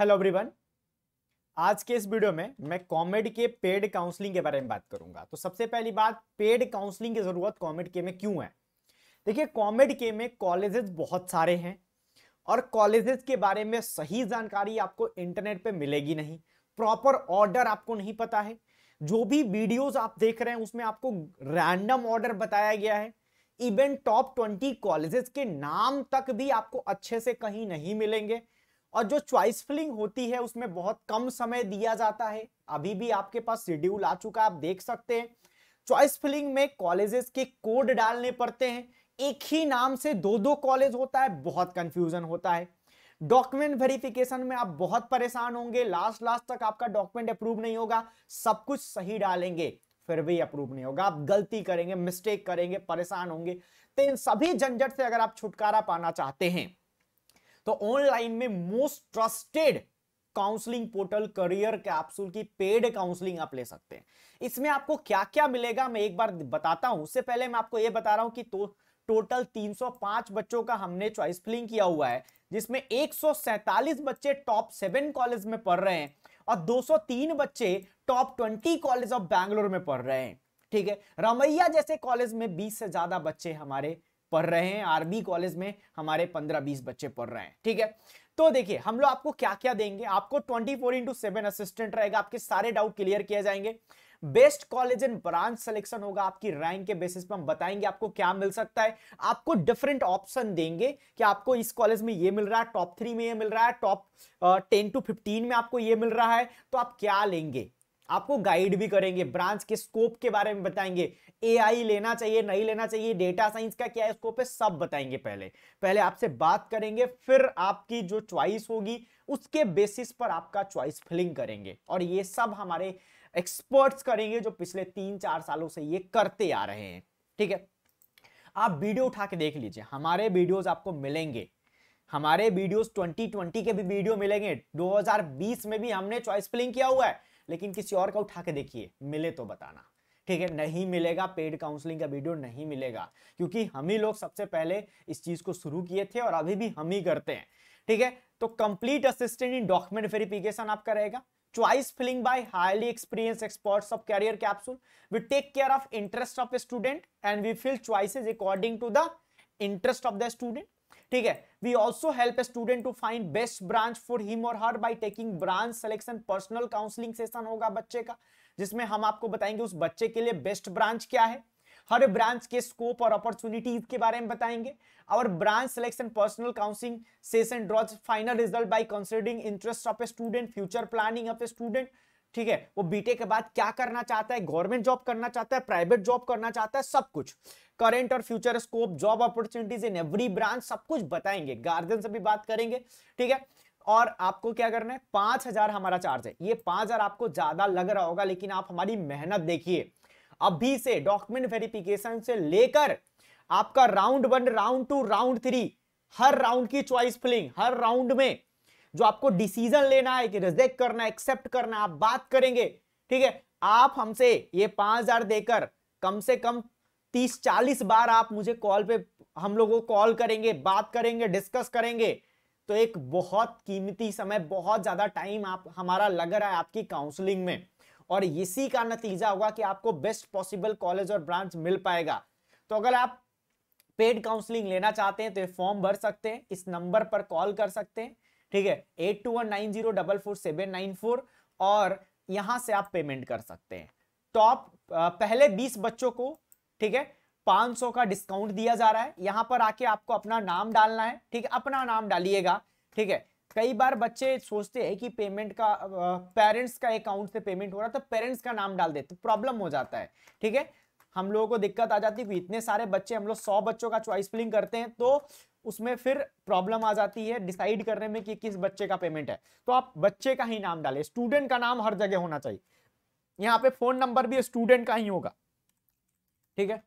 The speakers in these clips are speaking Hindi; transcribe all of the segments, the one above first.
हेलो एवरीवन आज के इस वीडियो में मैं कॉमेड के पेड काउंसलिंग के बारे में बात करूंगा तो सबसे पहली बात पेड काउंसलिंग की ज़रूरत कॉमेड के में क्यों है देखिए कॉमेड के में कॉलेजेस बहुत सारे हैं और कॉलेजेस के बारे में सही जानकारी आपको इंटरनेट पे मिलेगी नहीं प्रॉपर ऑर्डर आपको नहीं पता है जो भी वीडियोज आप देख रहे हैं उसमें आपको रैंडम ऑर्डर बताया गया है इवन टॉप ट्वेंटी कॉलेजेस के नाम तक भी आपको अच्छे से कहीं नहीं मिलेंगे और जो चॉइस फिलिंग होती है उसमें बहुत कम समय दिया जाता है अभी भी आपके पास शेड्यूल आ चुका है आप देख सकते हैं चॉइस फिलिंग में कॉलेजेस के कोड डालने पड़ते हैं एक ही नाम से दो दो कॉलेज होता है बहुत कंफ्यूजन होता है डॉक्यूमेंट वेरिफिकेशन में आप बहुत परेशान होंगे लास्ट लास्ट तक आपका डॉक्यूमेंट अप्रूव नहीं होगा सब कुछ सही डालेंगे फिर भी अप्रूव नहीं होगा आप गलती करेंगे मिस्टेक करेंगे परेशान होंगे तो इन सभी झंझट से अगर आप छुटकारा पाना चाहते हैं तो ऑनलाइन में most trusted counselling portal career capsule की पेड काउंसलिंग आप ले सकते हैं इसमें आपको क्या क्या मिलेगा मैं एक बार बताता हूं उससे पहले मैं आपको यह बता रहा हूं कि तो टोटल 305 बच्चों का हमने चॉइस फिलिंग किया हुआ है जिसमें एक बच्चे टॉप सेवन कॉलेज में पढ़ रहे हैं और 203 बच्चे top twenty college of Bangalore में पढ़ रहे हैं ठीक है रमैया जैसे कॉलेज में 20 से ज्यादा बच्चे हमारे पढ़ रहे हैं आरबी कॉलेज में हमारे पंद्रह बीस बच्चे पढ़ रहे हैं ठीक है तो देखिए हम लोग आपको क्या क्या देंगे आपको twenty four into seven assistant रहेगा आपके सारे डाउट क्लियर किए जाएंगे best college and branch selection होगा आपकी रैंक के बेसिस पर हम बताएंगे आपको क्या मिल सकता है आपको डिफरेंट ऑप्शन देंगे कि आपको इस कॉलेज में ये मिल रहा है टॉप थ्री में ये मिल रहा है टॉप टेन टू फिफ्टीन में आपको ये मिल रहा है तो आप क्या लेंगे आपको गाइड भी करेंगे ब्रांच के स्कोप के बारे में बताएंगे एआई लेना चाहिए नहीं लेना चाहिए डेटा साइंस का क्या स्कोप है सब बताएंगे पहले पहले आपसे बात करेंगे फिर आपकी जो च्वाइस होगी उसके बेसिस पर आपका च्वाइस फिलिंग करेंगे और ये सब हमारे एक्सपर्ट्स करेंगे जो पिछले तीन चार सालों से ये करते आ रहे हैं ठीक है आप वीडियो उठा के देख लीजिए हमारे वीडियोज आपको मिलेंगे हमारे वीडियोस 2020 के भी वीडियो मिलेंगे 2020 में भी हमने चॉइस फिलिंग किया हुआ है लेकिन किसी और का उठा के देखिए मिले तो बताना ठीक है नहीं मिलेगा पेड काउंसलिंग का वीडियो नहीं मिलेगा क्योंकि हम ही लोग सबसे पहले इस चीज को शुरू किए थे और अभी भी हम ही करते हैं ठीक है तो complete assistant in document verification आपका रहेगा choice filling by highly experience experts of career capsule we take care of interest of student and we fill choices according to the interest of the student ठीक है we also help a student to find best branch for him और her by taking branch selection personal counseling session होगा बच्चे का जिसमें हम आपको बताएंगे उस बच्चे के लिए बेस्ट ब्रांच क्या है हर ब्रांच के स्कोप और अपॉर्चुनिटीज के बारे में बताएंगे और branch selection personal counselling session draws final result by considering interest of a student future planning of a student ठीक है वो बीटेक के बाद क्या करना चाहता है गवर्नमेंट जॉब करना चाहता है प्राइवेट जॉब करना चाहता है सब कुछ करेंट और future scope job opportunities in every branch सब कुछ बताएंगे गार्जियन से भी बात करेंगे ठीक है और आपको क्या करना है पांच हजार हमारा चार्ज है ये पांच हजार आपको ज्यादा लग रहा होगा लेकिन आप हमारी मेहनत देखिए अभी से डॉक्यूमेंट वेरिफिकेशन से लेकर आपका round one round two round three हर राउंड की चॉइस फिलिंग हर राउंड में जो आपको डिसीजन लेना है कि रिजेक्ट करना एक्सेप्ट करना आप बात करेंगे ठीक है आप हमसे ये पांच हजार देकर कम से कम तीस चालीस बार आप मुझे कॉल पे हम लोगों को कॉल करेंगे बात करेंगे डिस्कस करेंगे तो एक बहुत कीमती समय बहुत ज्यादा टाइम आप हमारा लग रहा है आपकी काउंसलिंग में और इसी का नतीजा होगा कि आपको बेस्ट पॉसिबल कॉलेज और ब्रांच मिल पाएगा तो अगर आप पेड काउंसलिंग लेना चाहते हैं तो ये फॉर्म भर सकते हैं इस नंबर पर कॉल कर सकते हैं ठीक है eight two one nine zero double four seven nine four और यहां से आप पेमेंट कर सकते हैं तो आप पहले बीस बच्चों को ठीक है पांच सौ का डिस्काउंट दिया जा रहा है यहां पर आके आपको अपना नाम डालना है ठीक है अपना नाम डालिएगा ठीक है कई बार बच्चे सोचते हैं कि पेमेंट का पेरेंट्स का अकाउंट से पेमेंट हो रहा है तो पेरेंट्स का नाम डाल देते तो प्रॉब्लम हो जाता है ठीक है हम लोगों को दिक्कत आ जाती है इतने सारे बच्चे हम लोग सौ बच्चों का चॉइस फिलिंग करते हैं तो उसमें फिर प्रॉब्लम आ जाती है डिसाइड करने में कि किस बच्चे का पेमेंट है तो आप बच्चे का ही नाम डालें स्टूडेंट का नाम हर जगह होना चाहिए यहाँ पे फोन नंबर भी स्टूडेंट का ही होगा ठीक है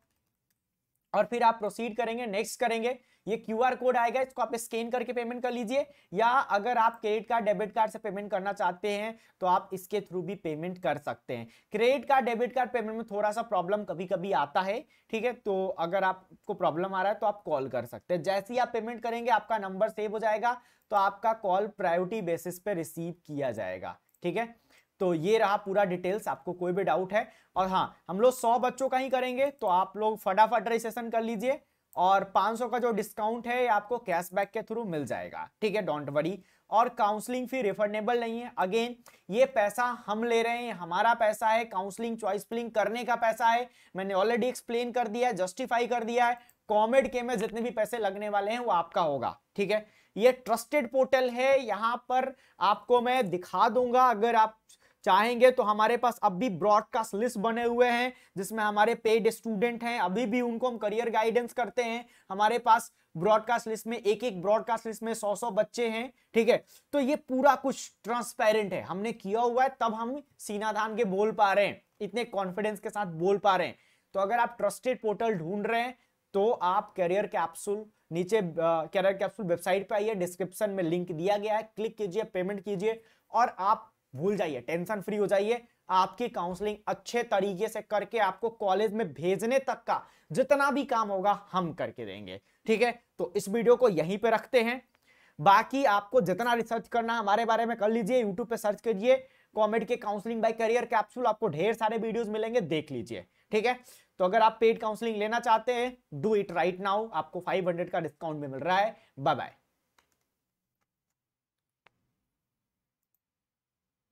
और फिर आप प्रोसीड करेंगे नेक्स्ट करेंगे ये आर कोड आएगा इसको आप स्कैन करके पेमेंट कर लीजिए या अगर आप क्रेडिट कार्ड डेबिट कार्ड से पेमेंट करना चाहते हैं तो आप इसके थ्रू भी पेमेंट कर सकते हैं credit card debit card payment में थोड़ा सा प्रॉब्लम कभी कभी आता है ठीक है तो अगर आपको प्रॉब्लम आ रहा है तो आप कॉल कर सकते हैं जैसे ही आप पेमेंट करेंगे आपका नंबर सेव हो जाएगा तो आपका कॉल प्रायोरिटी बेसिस पे रिसीव किया जाएगा ठीक है तो ये रहा पूरा डिटेल्स आपको कोई भी डाउट है और हाँ हम लोग सौ बच्चों का ही करेंगे तो आप लोग फटाफट रजिस्ट्रेशन कर लीजिए और 500 का जो डिस्काउंट है आपको कैशबैक के थ्रू मिल जाएगा ठीक है डोंट वरी और काउंसलिंग फी रिफंडेबल नहीं है अगेन ये पैसा हम ले रहे हैं हमारा पैसा है काउंसलिंग चॉइस फिलिंग करने का पैसा है मैंने ऑलरेडी एक्सप्लेन कर दिया है जस्टिफाई कर दिया है कॉमेड के में जितने भी पैसे लगने वाले हैं वो आपका होगा ठीक है ये ट्रस्टेड पोर्टल है यहाँ पर आपको मैं दिखा दूंगा अगर आप चाहेंगे तो हमारे पास अब भी ब्रॉडकास्ट लिस्ट बने हुए हैं जिसमें हमारे पेड स्टूडेंट हैं अभी भी उनको हम करियर गाइडेंस करते हैं हमारे पास ब्रॉडकास्ट लिस्ट में एक एक ब्रॉडकास्ट लिस्ट में सौ सौ बच्चे हैं ठीक है तो ये पूरा कुछ ट्रांसपेरेंट है हमने किया हुआ है तब हम सीनाधान के बोल पा रहे हैं इतने कॉन्फिडेंस के साथ बोल पा रहे हैं तो अगर आप ट्रस्टेड पोर्टल ढूंढ रहे हैं तो आप करियर कैप्सूल नीचे कैरियर कैप्सूल वेबसाइट पे आइए डिस्क्रिप्शन में लिंक दिया गया है क्लिक कीजिए पेमेंट कीजिए और आप भूल जाइए टेंशन फ्री हो जाइए आपकी काउंसलिंग अच्छे तरीके से करके आपको कॉलेज में भेजने तक का जितना भी काम होगा हम करके देंगे ठीक है तो इस वीडियो को यहीं पे रखते हैं बाकी आपको जितना रिसर्च करना हमारे बारे में कर लीजिए यूट्यूब पे सर्च करिए कॉमेड के काउंसलिंग बाय करियर कैप्सूल आपको ढेर सारे वीडियोज मिलेंगे देख लीजिए ठीक है तो अगर आप पेड काउंसलिंग लेना चाहते हैं डू इट राइट नाउ आपको फाइव का डिस्काउंट भी मिल रहा है बाय बाय